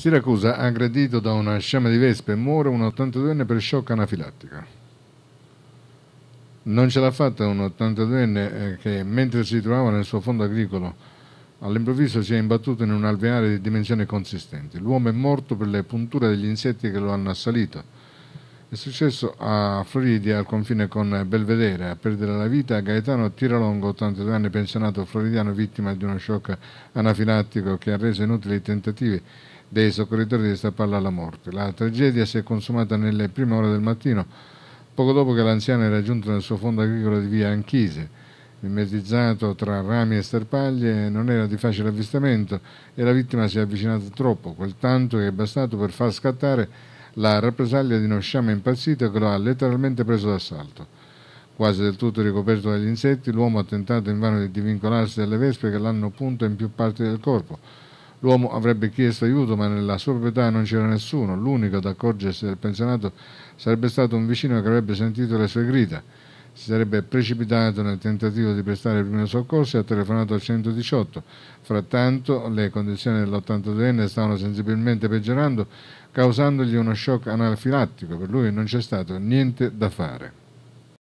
Siracusa, aggredito da una sciama di vespe, muore un 82enne per shock anafilattico. Non ce l'ha fatta un 82enne eh, che, mentre si trovava nel suo fondo agricolo, all'improvviso si è imbattuto in un alveare di dimensioni consistenti. L'uomo è morto per le punture degli insetti che lo hanno assalito è successo a Floridia, al confine con Belvedere, a perdere la vita Gaetano Tiralongo, 82 anni, pensionato floridiano, vittima di uno shock anafilattico che ha reso inutili i tentativi dei soccorritori di stapparla alla morte. La tragedia si è consumata nelle prime ore del mattino, poco dopo che l'anziano era giunto nel suo fondo agricolo di via Anchise. Mimetizzato tra rami e sterpaglie, non era di facile avvistamento e la vittima si è avvicinata troppo, quel tanto che è bastato per far scattare la rappresaglia di uno sciame impazzito che lo ha letteralmente preso d'assalto. Quasi del tutto ricoperto dagli insetti, l'uomo ha tentato invano di divincolarsi dalle vespe che l'hanno punto in più parti del corpo. L'uomo avrebbe chiesto aiuto, ma nella sua proprietà non c'era nessuno. L'unico ad accorgersi del pensionato sarebbe stato un vicino che avrebbe sentito le sue grida si sarebbe precipitato nel tentativo di prestare il primo soccorso e ha telefonato al 118. Frattanto le condizioni dell'82enne stavano sensibilmente peggiorando, causandogli uno shock analfilattico. Per lui non c'è stato niente da fare.